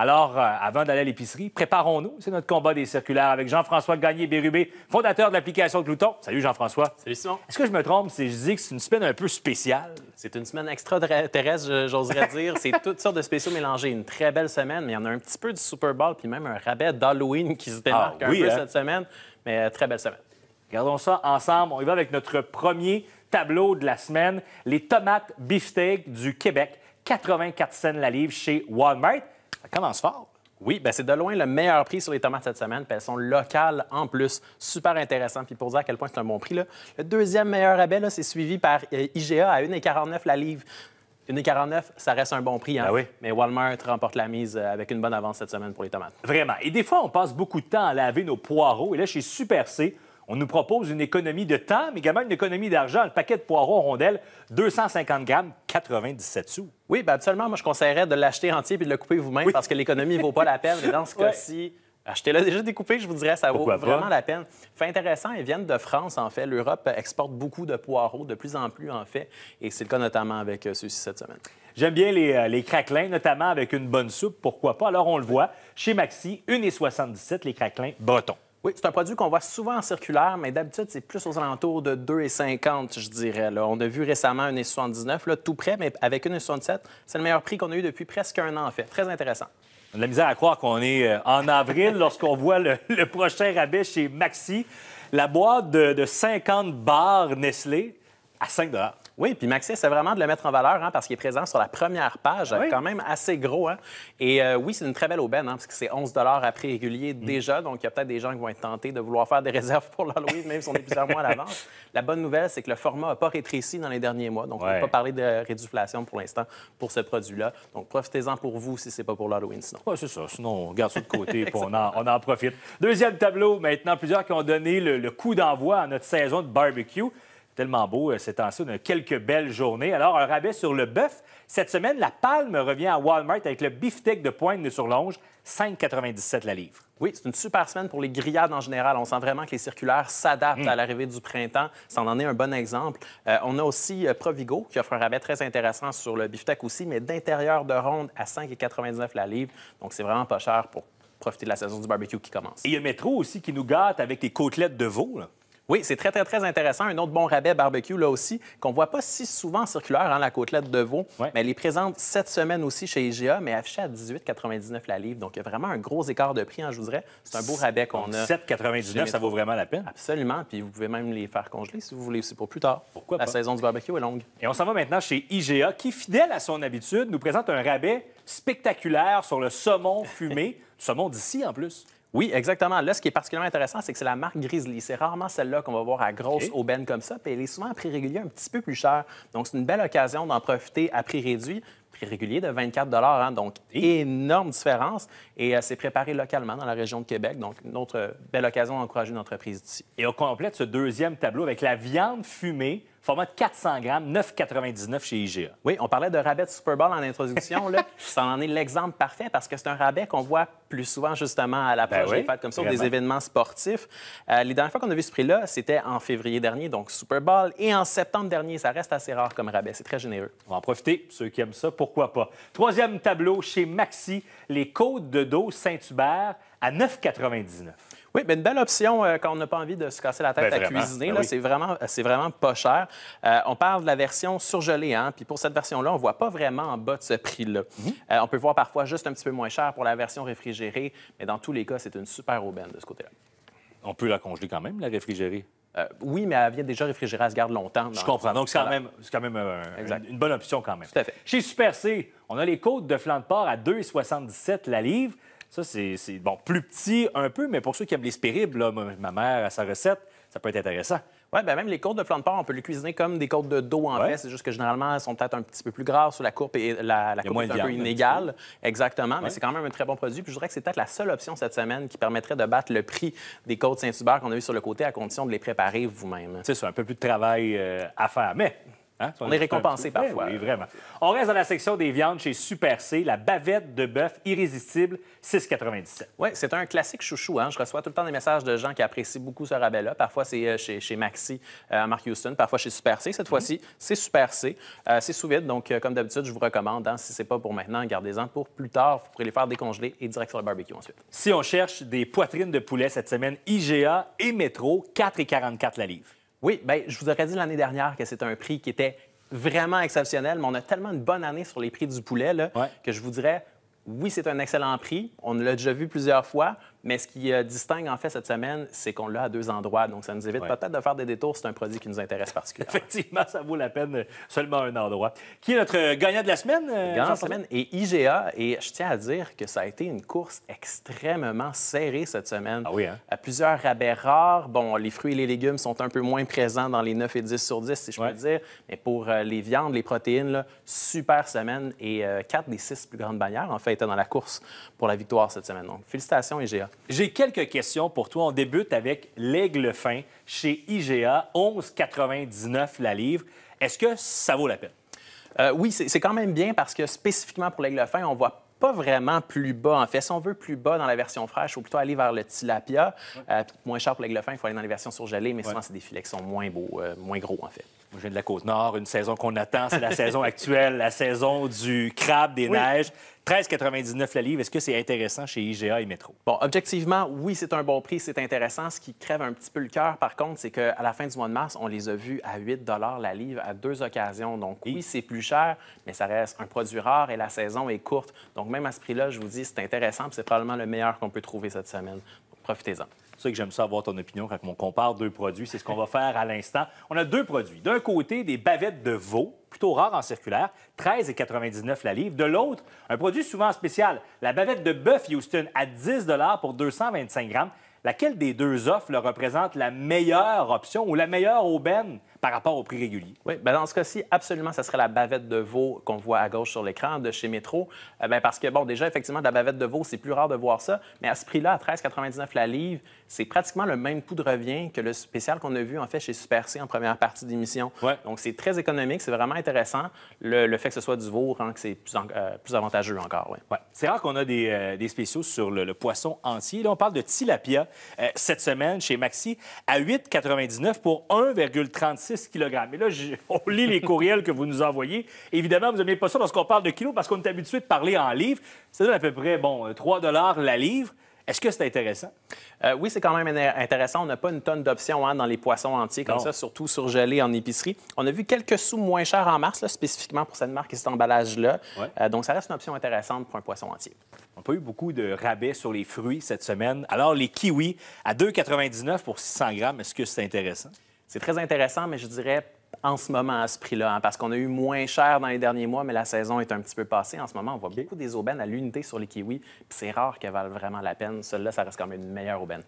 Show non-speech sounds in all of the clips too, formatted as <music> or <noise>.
Alors, euh, avant d'aller à l'épicerie, préparons-nous. C'est notre combat des circulaires avec Jean-François gagnier bérubé fondateur de l'application Clouton. Salut Jean-François. Salut Simon. Est-ce que je me trompe si je dis que c'est une semaine un peu spéciale? C'est une semaine extra extraterrestre, j'oserais <laughs> dire. C'est toutes sortes de spéciaux mélangés. Une très belle semaine, mais il y en a un petit peu du Super Bowl, puis même un rabais d'Halloween qui se démarque ah un peu hein? cette semaine. Mais euh, très belle semaine. Regardons ça ensemble. On y va avec notre premier tableau de la semaine, les tomates beefsteak du Québec, 84 cents la livre chez Walmart. Ça commence fort. Oui, ben c'est de loin le meilleur prix sur les tomates cette semaine. elles sont locales en plus. Super intéressant. Puis pour dire à quel point c'est un bon prix, le deuxième meilleur rabais, c'est suivi par euh, IGA à 1,49 la livre. 1,49, ça reste un bon prix. Hein. Ben oui. Mais Walmart remporte la mise euh, avec une bonne avance cette semaine pour les tomates. Vraiment. Et des fois, on passe beaucoup de temps à laver nos poireaux. Et là, chez Super C, on nous propose une économie de temps, mais également une économie d'argent. Le paquet de poireaux rondelles, 250 grammes, 97 sous. Oui, bien absolument. Moi, je conseillerais de l'acheter entier puis de le couper vous-même parce que l'économie ne vaut pas la peine. Mais dans ce <laughs> cas-ci, Achetez-le déjà découpé, je vous dirais, ça vaut vraiment la peine. Fait intéressant, ils viennent de France, en fait. L'Europe exporte beaucoup de poireaux, de plus en plus, en fait. Et c'est le cas notamment avec euh, ceux-ci cette semaine. J'aime bien les, euh, les, craquelins, notamment avec une bonne soupe. Pourquoi pas? Alors, on le voit chez Maxi, 1,77 les craquelins bretons. Oui, c'est un produit qu'on voit souvent en circulaire, mais d'habitude, c'est plus aux alentours de 2,50, je dirais. On a vu récemment s là, tout près, mais avec une S77, c'est le meilleur prix qu'on a eu depuis presque un an, en fait. Très intéressant. On a de la misère à croire qu'on est euh, en avril lorsqu'on voit <laughs> le, prochain rabais chez Maxi. La boîte de, de 50 bars Nestlé à 5 oui, puis Maxi c'est vraiment de le mettre en valeur hein, parce qu'il est présent sur la première page, quand même assez gros. Hein. Et euh, oui, c'est une très belle aubaine hein, parce que c'est 11 à prix régulier mm. déjà. Donc, il y a peut-être des gens qui vont être tentés de vouloir faire des <laughs> réserves pour l'Halloween, même si on est plusieurs mois à l'avance. La bonne nouvelle, c'est que le format n'a pas rétréci dans les derniers mois. Donc, on ne peut pas parler de réduflation pour l'instant pour ce produit-là. Donc, profitez-en pour vous si ce n'est pas pour l'Halloween sinon. Oui, c'est ça. Sinon, on garde ça de côté on en, profite. Deuxième tableau, maintenant, plusieurs qui ont donné le, le coup d'envoi à notre saison de barbecue tellement beau euh, ces temps-ci. On a quelques belles journées. Alors, un rabais sur le bœuf. Cette semaine, la palme revient à Walmart avec le beefsteak de pointe de l'onge, 5,97 la livre. Oui, c'est une super semaine pour les grillades en général. On sent vraiment que les circulaires s'adaptent hmm. à l'arrivée du printemps. Ça en est un bon exemple. Euh, on a aussi euh, Provigo qui offre un rabais très intéressant sur le beefsteak aussi, mais d'intérieur de ronde à 5,99 la livre. Donc, c'est vraiment pas cher pour profiter de la saison du barbecue qui commence. Et il y a Métro aussi qui nous gâte avec les côtelettes de veau. Oui, c'est très, très, très intéressant. Un autre bon rabais barbecue, là aussi, qu'on voit pas si souvent circulaire, en hein, la côtelette de veau. Mais elle est présente cette semaine aussi chez IGA, mais affichée à 18,99 la livre. Donc, il y a vraiment un gros écart de prix, en hein, je vous dirais. C'est un beau rabais qu'on a. 7,99, ça vaut vraiment la peine. Absolument. Puis vous pouvez même les faire congeler si vous voulez aussi pour plus tard. Pourquoi pas? La saison du barbecue est longue. Et on s'en va maintenant chez IGA, qui, fidèle à son habitude, nous présente un rabais spectaculaire sur le saumon fumé. <laughs> saumon d'ici, en plus. Oui, exactement. Là, ce qui est particulièrement intéressant, c'est que c'est la marque Grizzly. C'est rarement celle-là qu'on va voir à grosse aubaine comme ça, puis elle est souvent à prix régulier un petit peu plus cher. Donc, c'est une belle occasion d'en profiter à prix réduit prix régulier de 24 hein. donc énorme différence. Et euh, c'est préparé localement dans la région de Québec, donc une autre euh, belle occasion d'encourager une entreprise d'ici. Et on complète ce deuxième tableau avec la viande fumée Format de 400 grammes, 9,99 chez IGA. Oui, on parlait de rabais de Super Bowl en introduction. là. <laughs> Ça en est l'exemple parfait parce que c'est un rabais qu'on voit plus souvent justement à l'approche ben des fêtes comme ça, vraiment. des événements sportifs. Euh, les dernières fois qu'on a vu ce prix-là, c'était en février dernier, donc Super Bowl, et en septembre dernier. Ça reste assez rare comme rabais. C'est très généreux. On va en profiter. Ceux qui aiment ça, pourquoi pas. Troisième tableau chez Maxi, les côtes de dos Saint-Hubert à 9,99. Oui, mais une belle option euh, quand on n'a pas envie de se casser la tête ben, à cuisiner. Ben c'est vraiment, pas cher. Euh, on parle de la version surgelée. Hein? Puis pour cette version-là, on ne voit pas vraiment en bas de ce prix-là. Mhm. Euh, on peut voir parfois juste un petit peu moins cher pour la version réfrigérée. Mais dans tous les cas, c'est une super aubaine de ce côté-là. On peut la congeler quand même, la réfrigérée? oui, mais elle vient déjà réfrigérée, elle se garde longtemps. Je comprends. Donc, c'est quand, même, une, bonne option quand même. Tout à fait. Chez Super C, on a les côtes de flanc de porc à 2,77 la livre. Ça, c'est bon, plus petit un peu, mais pour ceux qui aiment les spéribles, ma mère à sa recette, ça peut être intéressant. Oui, bien même les côtes de flanc de porc, on peut les cuisiner comme des côtes de dos, en fait. C'est juste que généralement, elles sont peut-être un petit peu plus grasses sur la courbe et la, la est un peu inégale. Exactement, mais c'est quand même un très bon produit. Puis je dirais que c'est peut-être la seule option cette semaine qui permettrait de battre le prix des côtes Saint-Hubert qu'on a eu sur le côté à condition de les préparer vous-même. C'est ça, un peu plus de travail euh, à faire. Mais Hein? On est récompensé parfois. Oui, vraiment. On reste dans la section des viandes chez Super C, la bavette de bœuf irrésistible, 6,97. Oui, c'est un classique chouchou. Hein. Je reçois tout le temps des messages de gens qui apprécient beaucoup ce rabais-là. Parfois, c'est euh, chez, Maxi euh, à Mark Houston, parfois chez Super C. Cette mhm. fois-ci, c'est Super C. Euh, c'est sous vide, donc comme d'habitude, je vous recommande, hein, si ce n'est pas pour maintenant, gardez-en pour plus tard. Vous pourrez les faire décongeler et direct sur le barbecue ensuite. Si on cherche des poitrines de poulet cette semaine, IGA et Métro, 4,44 la livre. Oui, bien, je vous aurais dit l'année dernière que c'était un prix qui était vraiment exceptionnel, mais on a tellement une bonne année sur les prix du poulet que je vous dirais, oui, c'est un excellent prix. On l'a déjà vu plusieurs fois. Mais ce qui euh, distingue en fait cette semaine, c'est qu'on l'a à deux endroits. Donc, ça nous évite peut-être de faire des détours. C'est un produit qui nous intéresse particulièrement. <laughs> Effectivement, ça vaut la peine euh, seulement un endroit. Qui est notre euh, gagnant de la semaine? gagnant de la semaine est IGA. Et je tiens à dire que ça a été une course extrêmement serrée cette semaine. Ah oui, hein? À plusieurs rabais rares. Bon, les fruits et les légumes sont un peu moins présents dans les 9 et 10 sur 10, si je peux dire. Mais pour les viandes, les protéines, là, super semaine. Et quatre des six plus grandes bannières, en fait, étaient dans la course pour la victoire cette semaine. Donc, félicitations, IGA. J'ai quelques questions pour toi. On débute avec l'aigle fin chez IGA, 11,99 la livre. Est-ce que ça vaut la peine? Euh, oui, c'est quand même bien parce que spécifiquement pour l'aigle fin, on voit pas vraiment plus bas. En fait, si on veut plus bas dans la version fraîche, il faut plutôt aller vers le tilapia. Euh, moins cher pour l'aigle fin, il faut aller dans les versions surgelées, mais souvent, c'est des filets qui sont moins beaux, euh, moins gros, en fait je viens de la Côte-Nord, une saison qu'on attend, c'est la saison actuelle, la saison du crabe des neiges. 13,99 la livre. Est-ce que c'est intéressant chez IGA et Métro? Bon, objectivement, oui, c'est un bon prix, c'est intéressant. Ce qui crève un petit peu le cœur, par contre, c'est qu'à la fin du mois de mars, on les a vus à 8 la livre à deux occasions. Donc, oui, c'est plus cher, mais ça reste un produit rare et la saison est courte. Donc, même à ce prix-là, je vous dis, c'est intéressant c'est probablement le meilleur qu'on peut trouver cette semaine. Profitez-en pour ça que j'aime ça avoir ton opinion quand on compare deux produits. C'est ce qu'on va faire à l'instant. On a deux produits. D'un côté, des bavettes de veau, plutôt rares en circulaire, 13,99 la livre. De l'autre, un produit souvent spécial, la bavette de bœuf Houston à 10 pour 225 grammes. Laquelle des deux offres le représente la meilleure option ou la meilleure aubaine par rapport au prix régulier. Oui, bien dans ce cas-ci, absolument, ça serait la bavette de veau qu'on voit à gauche sur l'écran de chez Métro. Euh, ben, parce que, bon, déjà, effectivement, de la bavette de veau, c'est plus rare de voir ça, mais à ce prix-là, à 13,99 la livre, c'est pratiquement le même coût de revient que le spécial qu'on a vu, en fait, chez Super C en première partie d'émission. Ouais. Donc, c'est très économique, c'est vraiment intéressant. Le, fait que ce soit du veau rend que c'est plus, euh, avantageux encore. Ouais. C'est rare qu'on a des, euh, spéciaux sur le, poisson entier. Là, on parle de tilapia cette semaine chez Maxi à 8,99 pour 1,36 et là, <laughs> on lit les courriels que vous nous envoyez. Évidemment, vous n'aimez pas ça lorsqu'on parle de kilos parce qu'on est habitué de parler en livres. Ça donne à peu près, bon, 3 euh, la livre. Est-ce que c'est intéressant? Euh, oui, c'est quand même intéressant. On n'a pas une tonne d'options hein, dans les poissons entiers comme ça, surtout surgelés en épicerie. On a vu quelques sous moins chers en mars, là, spécifiquement pour cette marque et cet emballage-là. Euh, donc, ça reste une option intéressante pour un poisson entier. On n'a pas eu beaucoup de rabais sur les fruits cette semaine. Alors, les kiwis à 2,99 pour 600 grammes, est-ce que c'est intéressant? C'est très intéressant, mais je dirais en ce moment à ce prix-là, hein, parce qu'on a eu moins cher dans les derniers mois, mais la saison est un petit peu passée. En ce moment, on voit beaucoup des aubaines à l'unité sur les kiwis, puis c'est rare qu'elles valent vraiment la peine. Celle-là, ça reste quand même une meilleure aubaine.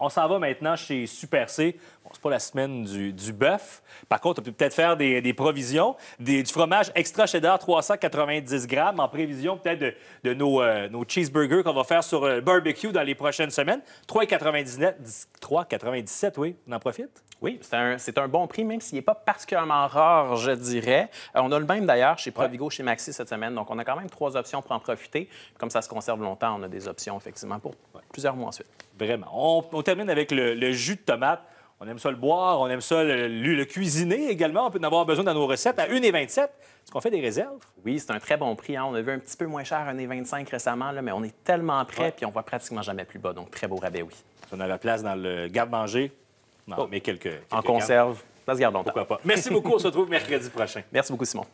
On s'en va maintenant chez Super C. Bon, c'est pas la semaine du, du bœuf. Par contre, on peut peut-être faire des, provisions. du fromage extra cheddar 390 grammes en prévision peut-être de, euh, nos, cheeseburgers qu'on va faire sur euh, le barbecue dans les prochaines semaines. 3,97, oui. On en profite? Oui, c'est un, bon prix, même s'il n'est pas particulièrement rare, je dirais. Euh, on a le même d'ailleurs chez Provigo, chez Maxi cette semaine. Donc, on a quand même trois options pour en profiter. Comme ça se conserve longtemps, on a des options effectivement pour plusieurs mois ensuite. Vraiment termine avec le, jus de tomate. On aime ça le boire, on aime ça le, cuisiner également. On peut en avoir besoin dans nos recettes. À 1,27 est-ce qu'on fait des réserves? Oui, c'est un très bon prix. Hein. On a vu un petit peu moins cher, 1,25 récemment, mais on est tellement prêt puis on voit pratiquement jamais plus bas. Donc, très beau rabais, oui. on a la place dans le garde-manger, non, oh. mais quelques, En conserve, ça place garde longtemps. Pourquoi pas? Merci beaucoup. On se retrouve mercredi prochain. Merci beaucoup, Simon.